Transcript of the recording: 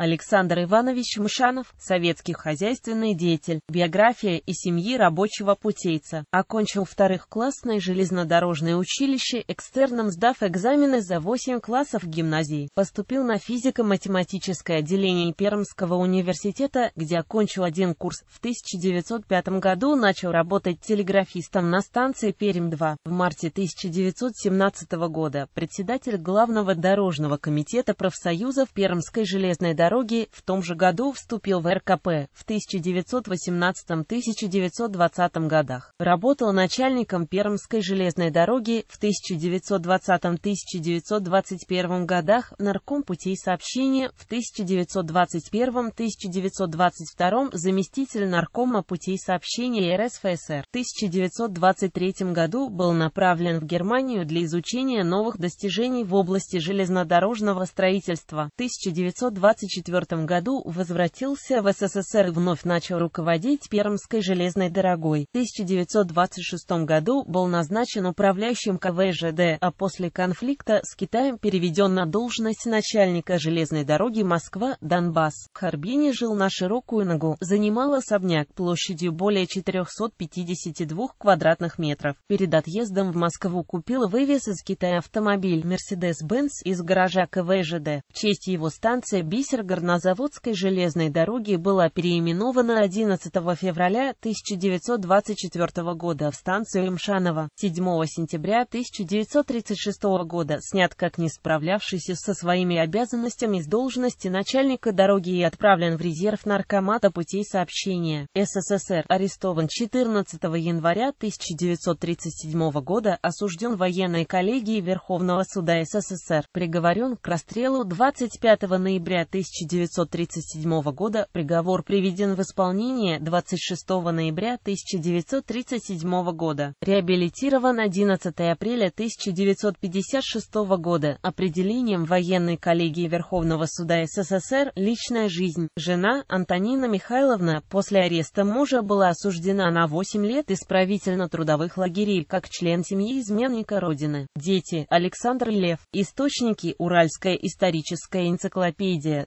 Александр Иванович Мшанов, советский хозяйственный деятель, биография и семьи рабочего путейца, окончил вторых-классное железнодорожное училище, экстерном сдав экзамены за 8 классов гимназии, поступил на физико-математическое отделение Пермского университета, где окончил один курс. В 1905 году начал работать телеграфистом на станции Перм-2. В марте 1917 года председатель главного дорожного комитета профсоюзов Пермской железной дороги дороги, в том же году вступил в РКП, в 1918-1920 годах. Работал начальником Пермской железной дороги, в 1920-1921 годах нарком путей сообщения, в 1921-1922 заместитель наркома путей сообщения РСФСР. В 1923 году был направлен в Германию для изучения новых достижений в области железнодорожного строительства. 1924 1904 году возвратился в СССР и вновь начал руководить Пермской железной дорогой. В 1926 году был назначен управляющим КВЖД, а после конфликта с Китаем переведен на должность начальника железной дороги Москва-Донбасс. В Харбине жил на широкую ногу, занимал особняк площадью более 452 квадратных метров. Перед отъездом в Москву купил вывес из Китая автомобиль Mercedes-Benz из гаража КВЖД. В честь его станция «Бисер» Горнозаводской железной дороги была переименована 11 февраля 1924 года в станцию Имшанова. 7 сентября 1936 года снят как не справлявшийся со своими обязанностями с должности начальника дороги и отправлен в резерв наркомата путей сообщения. СССР арестован 14 января 1937 года, осужден военной коллегией Верховного суда СССР, приговорен к расстрелу 25 ноября 1937 1937 года приговор приведен в исполнение 26 ноября 1937 года, реабилитирован 11 апреля 1956 года определением военной коллегии Верховного суда СССР «Личная жизнь». Жена Антонина Михайловна после ареста мужа была осуждена на 8 лет исправительно-трудовых лагерей как член семьи изменника Родины. Дети Александр Лев. Источники Уральская историческая энциклопедия.